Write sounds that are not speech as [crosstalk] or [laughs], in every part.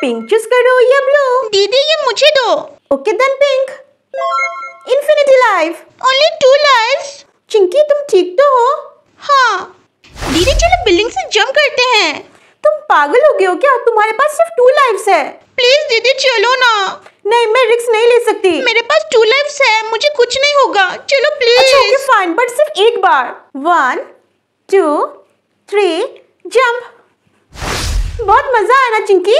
pink choose करो या blue दीदी ये मुझे दो okay then pink infinity life only two life Chinki तुम ठीक तो हो हाँ दीदी चलो बिल्डिंग से जंप करते हैं तुम पागल हो गए हो क्या तुम्हारे पास सिर्फ टू लाइफ है प्लीज दीदी चलो ना नहीं मैं रिस्क नहीं ले सकती मेरे पास टू लाइफ है मुझे कुछ नहीं होगा चलो प्लीज अच्छा फाइन बट सिर्फ एक बार वन टू थ्री जंप बहुत मजा आया ना चिंकी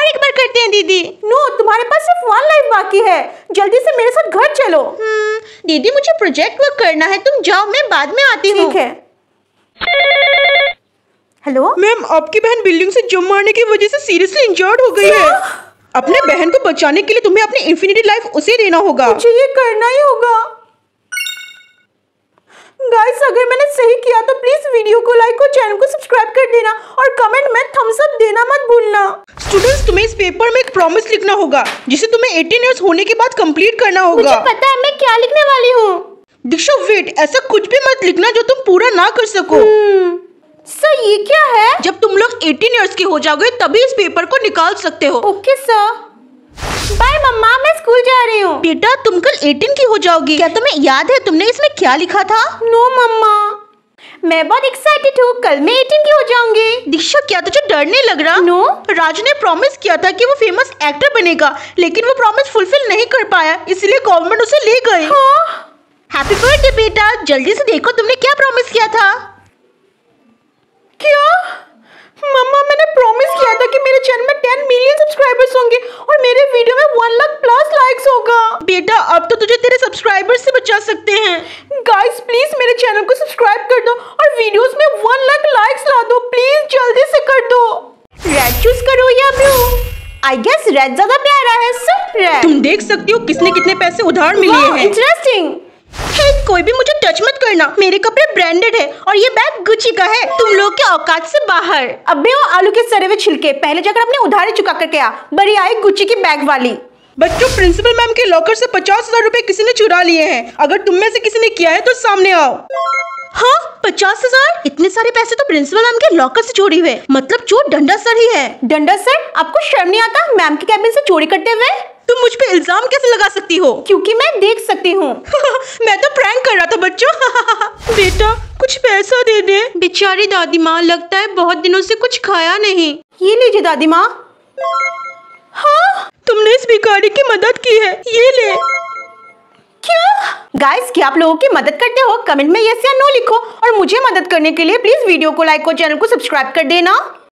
और एक बार करते हैं दीदी नो no, तुम्हारे पास सिर्फ वन लाइफ बाकी है जल्दी से मेरे साथ घर चलो हम्म, दीदी मुझे प्रोजेक्ट वर्क करना है तुम जाओ मैं बाद में आती हूँ हेलो मैम आपकी बहन बिल्डिंग से जम मारने की वजह से सीरियसली इंजर्ड हो गई है अपने बहन को बचाने के लिए तुम्हें अपनी इंफिनिटी लाइफ उसे देना होगा मुझे ये करना ही होगा गाइस अगर मैंने सही किया तो प्लीज वीडियो को लाइक और चैनल को सब्सक्राइब कर देना और कमेंट में थम्स अप देना मत भूलना स्टूडेंट्स तुम्हें इस पेपर में एक प्रॉमिस लिखना होगा जिसे तुम्हें एटीन ईयर्स होने के बाद कंप्लीट करना होगा मुझे पता है मैं क्या लिखने वाली हूँ दीक्षा वेट ऐसा कुछ भी मत लिखना जो तुम पूरा ना कर सको हम्म, सर ये क्या है जब तुम लोग एटीन ईयर्स के हो जाओगे तभी इस पेपर को निकाल सकते हो ओके सर बाय मम्मा मैं स्कूल जा रही हूँ बेटा तुम कल एटीन की हो जाओगी क्या तुम्हें याद है तुमने इसमें क्या लिखा था नो no, मम्मा मैं बहुत एक्साइटेड हूँ कल मैं एटीन की हो जाऊंगी दीक्षा क्या तुझे डर नहीं लग रहा नो राज ने प्रॉमिस किया था कि वो फेमस एक्टर बनेगा लेकिन वो प्रॉमिस फुलफिल नहीं कर पाया इसलिए गवर्नमेंट उसे ले गए हैप्पी बर्थडे बेटा जल्दी से देखो तुमने क्या प्रॉमिस किया था क्या मम्मा मैंने प्रॉमिस किया था कि मेरे चैनल में टेन मिलियन सब्सक्राइबर्स होंगे और मेरे वीडियो में वन लाख लाइक्स होगा बेटा अब तो तुझे तेरे सब्सक्राइबर्स से बचा सकते हैं गाइस प्लीज मेरे चैनल को सब्सक्राइब कर दो और वीडियोस में वन लाख लाइक्स ला दो प्लीज जल्दी से कर दो रेड चूज करो या ब्लू आई गेस रेड ज्यादा प्यारा है सब रेड तुम देख सकती हो किसने कितने पैसे उधार मिले हैं इंटरेस्टिंग Hey, कोई भी मुझे टच मत करना मेरे कपड़े ब्रांडेड है और ये बैग गुची का है तुम लोग के औकात से बाहर अबे वो आलू के सरे हुए छिलके पहले जाकर अपने उधारे चुका करके आ बड़ी आई गुची की बैग वाली बच्चों प्रिंसिपल मैम के लॉकर से पचास हजार रूपए किसी ने चुरा लिए हैं अगर तुम में से किसी ने किया है तो सामने आओ हाँ पचास हजार इतने सारे पैसे तो प्रिंसिपल मैम के लॉकर से चोरी हुए मतलब चोर डंडा सर ही है डंडा सर आपको शर्म नहीं आता मैम के कैबिन से चोरी करते हुए तुम मुझ पे इल्जाम कैसे लगा सकती हो क्योंकि मैं देख सकती हूँ [laughs] मैं तो प्रैंक कर रहा था बच्चों [laughs] बेटा कुछ पैसा दे दे बेचारी दादी माँ लगता है बहुत दिनों से कुछ खाया नहीं ये लीजिए दादी माँ हाँ तुमने गाड़ी की मदद की है ये ले क्या गाइस क्या आप लोगों की मदद करते हो कमेंट में यस या नो लिखो और मुझे मदद करने के लिए प्लीज वीडियो को लाइक और चैनल को सब्सक्राइब कर देना